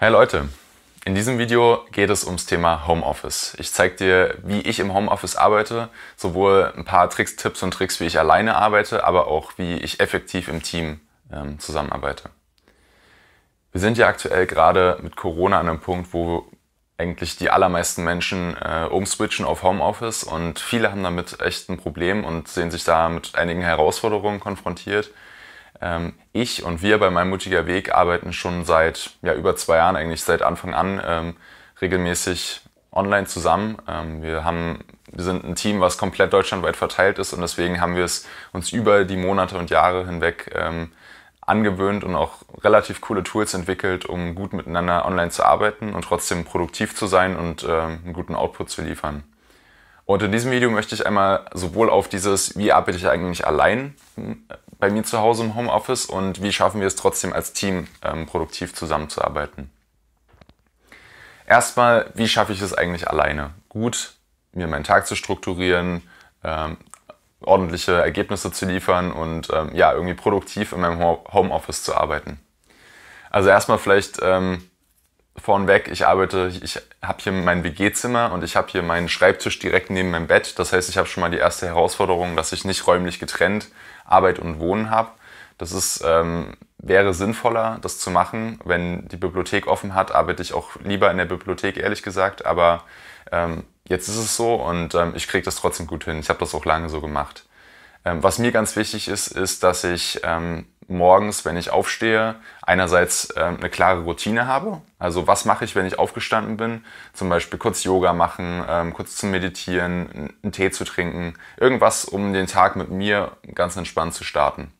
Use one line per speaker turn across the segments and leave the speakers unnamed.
Hey Leute, in diesem Video geht es ums Thema Homeoffice. Ich zeige dir, wie ich im Homeoffice arbeite, sowohl ein paar Tricks, Tipps und Tricks, wie ich alleine arbeite, aber auch wie ich effektiv im Team ähm, zusammenarbeite. Wir sind ja aktuell gerade mit Corona an einem Punkt, wo eigentlich die allermeisten Menschen äh, umswitchen auf Homeoffice und viele haben damit echt ein Problem und sehen sich da mit einigen Herausforderungen konfrontiert ähm, ich und wir bei Mein mutiger Weg arbeiten schon seit ja, über zwei Jahren, eigentlich seit Anfang an, ähm, regelmäßig online zusammen. Ähm, wir, haben, wir sind ein Team, was komplett deutschlandweit verteilt ist und deswegen haben wir es uns über die Monate und Jahre hinweg ähm, angewöhnt und auch relativ coole Tools entwickelt, um gut miteinander online zu arbeiten und trotzdem produktiv zu sein und ähm, einen guten Output zu liefern. Und in diesem Video möchte ich einmal sowohl auf dieses, wie arbeite ich eigentlich allein bei mir zu Hause im Homeoffice und wie schaffen wir es trotzdem als Team ähm, produktiv zusammenzuarbeiten. Erstmal, wie schaffe ich es eigentlich alleine? Gut, mir meinen Tag zu strukturieren, ähm, ordentliche Ergebnisse zu liefern und ähm, ja, irgendwie produktiv in meinem Homeoffice zu arbeiten. Also erstmal vielleicht ähm, vornweg, ich arbeite, ich habe hier mein WG-Zimmer und ich habe hier meinen Schreibtisch direkt neben meinem Bett. Das heißt, ich habe schon mal die erste Herausforderung, dass ich nicht räumlich getrennt Arbeit und Wohnen habe. Das ist, ähm, wäre sinnvoller, das zu machen. Wenn die Bibliothek offen hat, arbeite ich auch lieber in der Bibliothek, ehrlich gesagt. Aber ähm, jetzt ist es so und ähm, ich kriege das trotzdem gut hin. Ich habe das auch lange so gemacht. Ähm, was mir ganz wichtig ist, ist, dass ich ähm, morgens, wenn ich aufstehe, einerseits ähm, eine klare Routine habe. Also was mache ich, wenn ich aufgestanden bin? Zum Beispiel kurz Yoga machen, ähm, kurz zu meditieren, einen Tee zu trinken. Irgendwas, um den Tag mit mir ganz entspannt zu starten.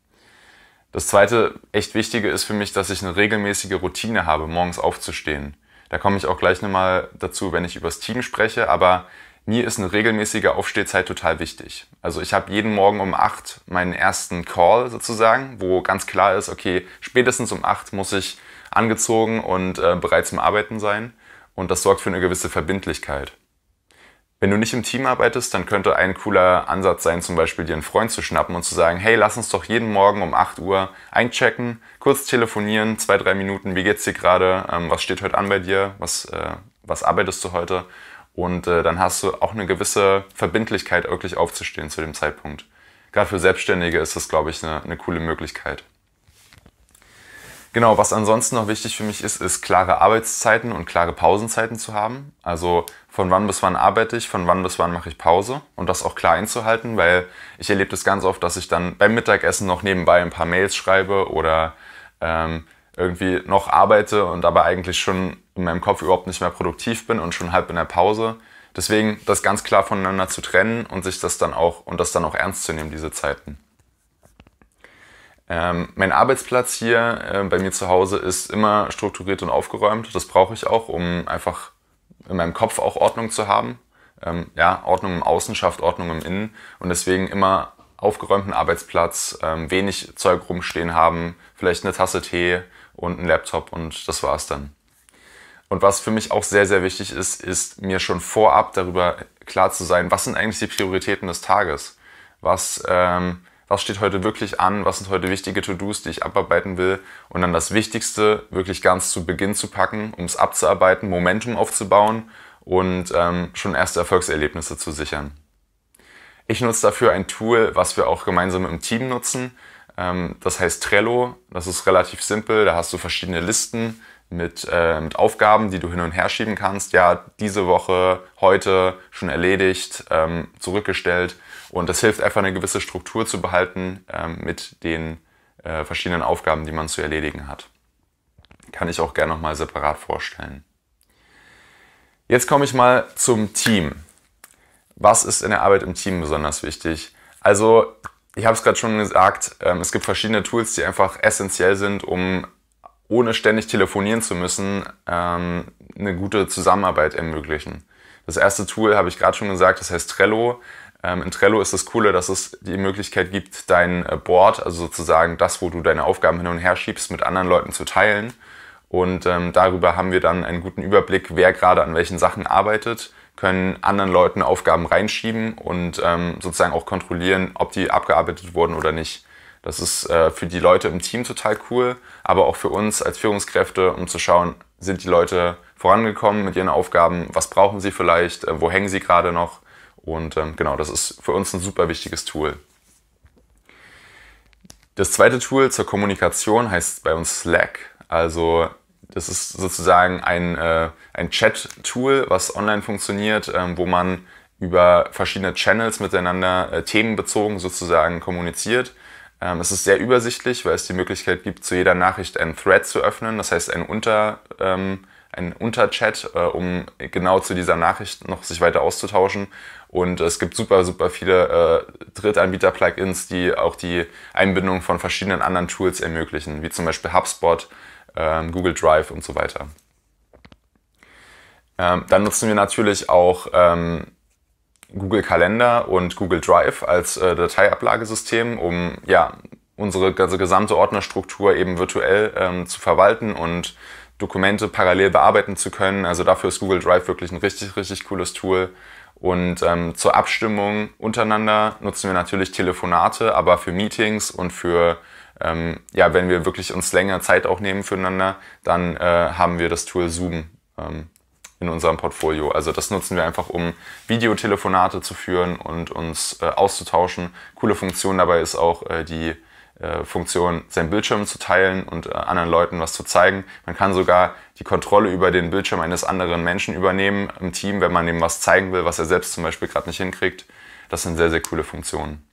Das zweite echt wichtige ist für mich, dass ich eine regelmäßige Routine habe, morgens aufzustehen. Da komme ich auch gleich nochmal dazu, wenn ich übers Team spreche. Aber mir ist eine regelmäßige Aufstehzeit total wichtig. Also ich habe jeden Morgen um 8 meinen ersten Call sozusagen, wo ganz klar ist, okay, spätestens um 8 muss ich angezogen und äh, bereit zum Arbeiten sein. Und das sorgt für eine gewisse Verbindlichkeit. Wenn du nicht im Team arbeitest, dann könnte ein cooler Ansatz sein, zum Beispiel dir einen Freund zu schnappen und zu sagen, hey, lass uns doch jeden Morgen um 8 Uhr einchecken, kurz telefonieren, zwei, drei Minuten, wie geht's dir gerade, ähm, was steht heute an bei dir, was, äh, was arbeitest du heute und äh, dann hast du auch eine gewisse Verbindlichkeit, wirklich aufzustehen zu dem Zeitpunkt. Gerade für Selbstständige ist das, glaube ich, eine, eine coole Möglichkeit. Genau, was ansonsten noch wichtig für mich ist, ist klare Arbeitszeiten und klare Pausenzeiten zu haben. Also von wann bis wann arbeite ich, von wann bis wann mache ich Pause und das auch klar einzuhalten, weil ich erlebe das ganz oft, dass ich dann beim Mittagessen noch nebenbei ein paar Mails schreibe oder ähm, irgendwie noch arbeite und dabei eigentlich schon in meinem Kopf überhaupt nicht mehr produktiv bin und schon halb in der Pause. Deswegen das ganz klar voneinander zu trennen und sich das dann auch und das dann auch ernst zu nehmen, diese Zeiten. Ähm, mein Arbeitsplatz hier äh, bei mir zu Hause ist immer strukturiert und aufgeräumt. Das brauche ich auch, um einfach in meinem Kopf auch Ordnung zu haben. Ähm, ja, Ordnung im Außen schafft Ordnung im Innen und deswegen immer aufgeräumten Arbeitsplatz, ähm, wenig Zeug rumstehen haben, vielleicht eine Tasse Tee und einen Laptop und das war's dann. Und was für mich auch sehr, sehr wichtig ist, ist mir schon vorab darüber klar zu sein, was sind eigentlich die Prioritäten des Tages? Was, ähm, was steht heute wirklich an? Was sind heute wichtige To-Dos, die ich abarbeiten will? Und dann das Wichtigste wirklich ganz zu Beginn zu packen, um es abzuarbeiten, Momentum aufzubauen und ähm, schon erste Erfolgserlebnisse zu sichern. Ich nutze dafür ein Tool, was wir auch gemeinsam im Team nutzen. Ähm, das heißt Trello. Das ist relativ simpel. Da hast du verschiedene Listen mit, äh, mit Aufgaben, die du hin und her schieben kannst. Ja, diese Woche, heute schon erledigt, ähm, zurückgestellt. Und das hilft einfach eine gewisse Struktur zu behalten ähm, mit den äh, verschiedenen Aufgaben, die man zu erledigen hat. Kann ich auch gerne nochmal separat vorstellen. Jetzt komme ich mal zum Team. Was ist in der Arbeit im Team besonders wichtig? Also, ich habe es gerade schon gesagt, ähm, es gibt verschiedene Tools, die einfach essentiell sind, um ohne ständig telefonieren zu müssen, ähm, eine gute Zusammenarbeit ermöglichen. Das erste Tool habe ich gerade schon gesagt, das heißt Trello. Ähm, in Trello ist das Coole, dass es die Möglichkeit gibt, dein äh, Board, also sozusagen das, wo du deine Aufgaben hin und her schiebst, mit anderen Leuten zu teilen. Und ähm, darüber haben wir dann einen guten Überblick, wer gerade an welchen Sachen arbeitet können anderen Leuten Aufgaben reinschieben und ähm, sozusagen auch kontrollieren, ob die abgearbeitet wurden oder nicht. Das ist äh, für die Leute im Team total cool, aber auch für uns als Führungskräfte, um zu schauen, sind die Leute vorangekommen mit ihren Aufgaben, was brauchen sie vielleicht, äh, wo hängen sie gerade noch. Und ähm, genau, das ist für uns ein super wichtiges Tool. Das zweite Tool zur Kommunikation heißt bei uns Slack. Also das ist sozusagen ein, äh, ein Chat-Tool, was online funktioniert, ähm, wo man über verschiedene Channels miteinander äh, themenbezogen sozusagen kommuniziert. Ähm, es ist sehr übersichtlich, weil es die Möglichkeit gibt, zu jeder Nachricht einen Thread zu öffnen, das heißt ein Unter, ähm, ein Unterchat, äh, um genau zu dieser Nachricht noch sich weiter auszutauschen. Und es gibt super, super viele äh, Drittanbieter-Plugins, die auch die Einbindung von verschiedenen anderen Tools ermöglichen, wie zum Beispiel HubSpot, ähm, Google Drive und so weiter. Ähm, dann nutzen wir natürlich auch ähm, Google Kalender und Google Drive als äh, Dateiablagesystem, um ja, unsere also gesamte Ordnerstruktur eben virtuell ähm, zu verwalten und Dokumente parallel bearbeiten zu können. Also dafür ist Google Drive wirklich ein richtig, richtig cooles Tool. Und ähm, zur Abstimmung untereinander nutzen wir natürlich Telefonate, aber für Meetings und für ähm, ja, wenn wir wirklich uns länger Zeit auch nehmen füreinander, dann äh, haben wir das Tool Zoom ähm, in unserem Portfolio. Also das nutzen wir einfach, um Videotelefonate zu führen und uns äh, auszutauschen. Coole Funktion dabei ist auch äh, die äh, Funktion, seinen Bildschirm zu teilen und äh, anderen Leuten was zu zeigen. Man kann sogar die Kontrolle über den Bildschirm eines anderen Menschen übernehmen im Team, wenn man ihm was zeigen will, was er selbst zum Beispiel gerade nicht hinkriegt. Das sind sehr, sehr coole Funktionen.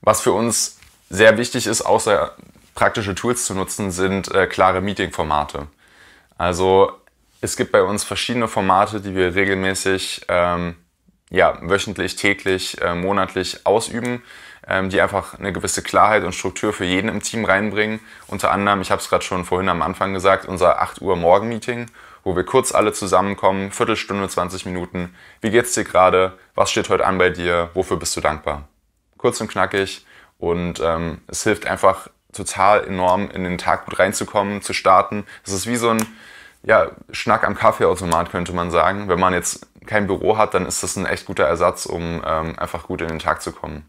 Was für uns sehr wichtig ist, außer praktische Tools zu nutzen, sind äh, klare Meeting-Formate. Also es gibt bei uns verschiedene Formate, die wir regelmäßig, ähm, ja, wöchentlich, täglich, äh, monatlich ausüben, ähm, die einfach eine gewisse Klarheit und Struktur für jeden im Team reinbringen. Unter anderem, ich habe es gerade schon vorhin am Anfang gesagt, unser 8 Uhr Morgen-Meeting, wo wir kurz alle zusammenkommen, Viertelstunde, 20 Minuten. Wie geht's dir gerade? Was steht heute an bei dir? Wofür bist du dankbar? Kurz und knackig, und ähm, es hilft einfach total enorm, in den Tag gut reinzukommen, zu starten. Es ist wie so ein ja, Schnack am Kaffeeautomat, könnte man sagen. Wenn man jetzt kein Büro hat, dann ist das ein echt guter Ersatz, um ähm, einfach gut in den Tag zu kommen.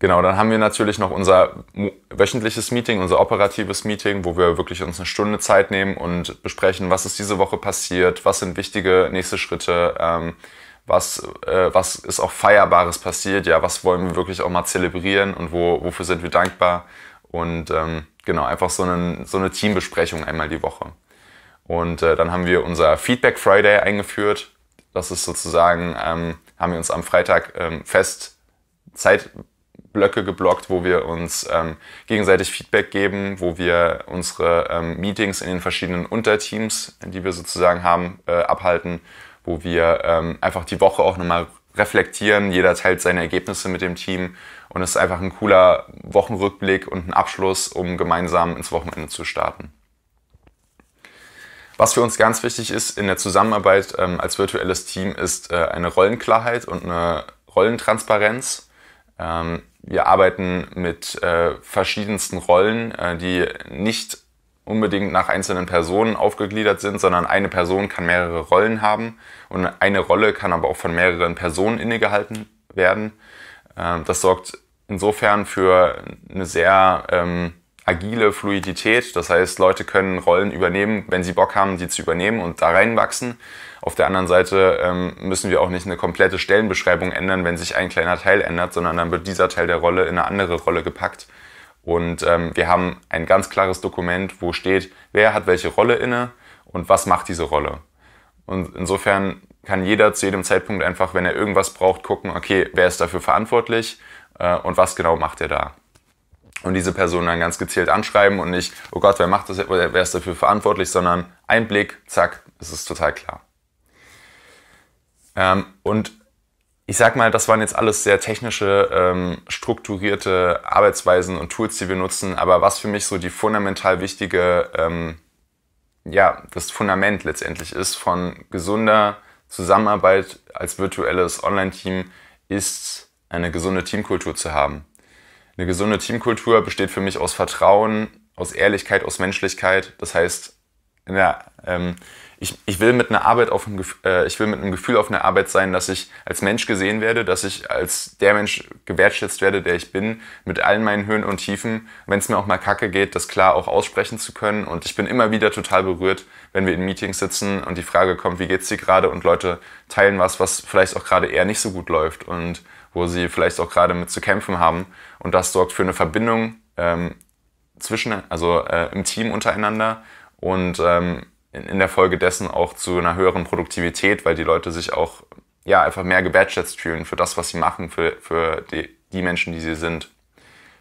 Genau, dann haben wir natürlich noch unser wöchentliches Meeting, unser operatives Meeting, wo wir wirklich uns eine Stunde Zeit nehmen und besprechen, was ist diese Woche passiert, was sind wichtige nächste Schritte, ähm, was, äh, was ist auch Feierbares passiert, ja, was wollen wir wirklich auch mal zelebrieren und wo, wofür sind wir dankbar. Und ähm, genau, einfach so, einen, so eine Teambesprechung einmal die Woche. Und äh, dann haben wir unser Feedback Friday eingeführt. Das ist sozusagen, ähm, haben wir uns am Freitag ähm, fest Zeitblöcke geblockt, wo wir uns ähm, gegenseitig Feedback geben, wo wir unsere ähm, Meetings in den verschiedenen Unterteams, die wir sozusagen haben, äh, abhalten wo wir ähm, einfach die Woche auch nochmal reflektieren. Jeder teilt seine Ergebnisse mit dem Team und es ist einfach ein cooler Wochenrückblick und ein Abschluss, um gemeinsam ins Wochenende zu starten. Was für uns ganz wichtig ist in der Zusammenarbeit ähm, als virtuelles Team ist äh, eine Rollenklarheit und eine Rollentransparenz. Ähm, wir arbeiten mit äh, verschiedensten Rollen, äh, die nicht unbedingt nach einzelnen Personen aufgegliedert sind, sondern eine Person kann mehrere Rollen haben und eine Rolle kann aber auch von mehreren Personen innegehalten werden. Ähm, das sorgt insofern für eine sehr ähm, agile Fluidität. Das heißt, Leute können Rollen übernehmen, wenn sie Bock haben, die zu übernehmen und da reinwachsen. Auf der anderen Seite ähm, müssen wir auch nicht eine komplette Stellenbeschreibung ändern, wenn sich ein kleiner Teil ändert, sondern dann wird dieser Teil der Rolle in eine andere Rolle gepackt. Und ähm, wir haben ein ganz klares Dokument, wo steht, wer hat welche Rolle inne und was macht diese Rolle. Und insofern kann jeder zu jedem Zeitpunkt einfach, wenn er irgendwas braucht, gucken, okay, wer ist dafür verantwortlich äh, und was genau macht er da. Und diese Person dann ganz gezielt anschreiben und nicht, oh Gott, wer macht das, wer ist dafür verantwortlich, sondern ein Blick, zack, es ist total klar. Ähm, und ich sag mal, das waren jetzt alles sehr technische, ähm, strukturierte Arbeitsweisen und Tools, die wir nutzen. Aber was für mich so die fundamental wichtige, ähm, ja, das Fundament letztendlich ist von gesunder Zusammenarbeit als virtuelles Online-Team, ist eine gesunde Teamkultur zu haben. Eine gesunde Teamkultur besteht für mich aus Vertrauen, aus Ehrlichkeit, aus Menschlichkeit. Das heißt, in der ähm, ich, ich will mit einer Arbeit auf ein, äh, ich will mit einem Gefühl auf einer Arbeit sein, dass ich als Mensch gesehen werde, dass ich als der Mensch gewertschätzt werde, der ich bin, mit allen meinen Höhen und Tiefen. Wenn es mir auch mal Kacke geht, das klar auch aussprechen zu können. Und ich bin immer wieder total berührt, wenn wir in Meetings sitzen und die Frage kommt, wie geht's dir gerade? Und Leute teilen was, was vielleicht auch gerade eher nicht so gut läuft und wo sie vielleicht auch gerade mit zu kämpfen haben. Und das sorgt für eine Verbindung ähm, zwischen, also äh, im Team untereinander und ähm, in in der Folge dessen auch zu einer höheren Produktivität, weil die Leute sich auch ja einfach mehr gewertschätzt fühlen für das, was sie machen, für, für die, die Menschen, die sie sind.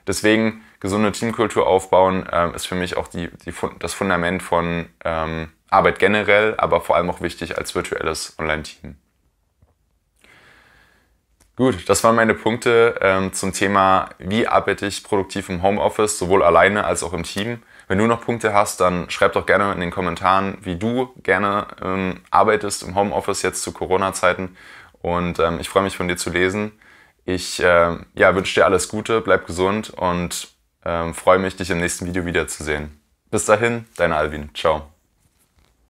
Deswegen gesunde Teamkultur aufbauen äh, ist für mich auch die, die, das Fundament von ähm, Arbeit generell, aber vor allem auch wichtig als virtuelles Online-Team. Gut, das waren meine Punkte ähm, zum Thema, wie arbeite ich produktiv im Homeoffice, sowohl alleine als auch im Team. Wenn du noch Punkte hast, dann schreib doch gerne in den Kommentaren, wie du gerne ähm, arbeitest im Homeoffice jetzt zu Corona-Zeiten. Und ähm, ich freue mich von dir zu lesen. Ich äh, ja, wünsche dir alles Gute, bleib gesund und ähm, freue mich, dich im nächsten Video wiederzusehen. Bis dahin, dein Alvin. Ciao.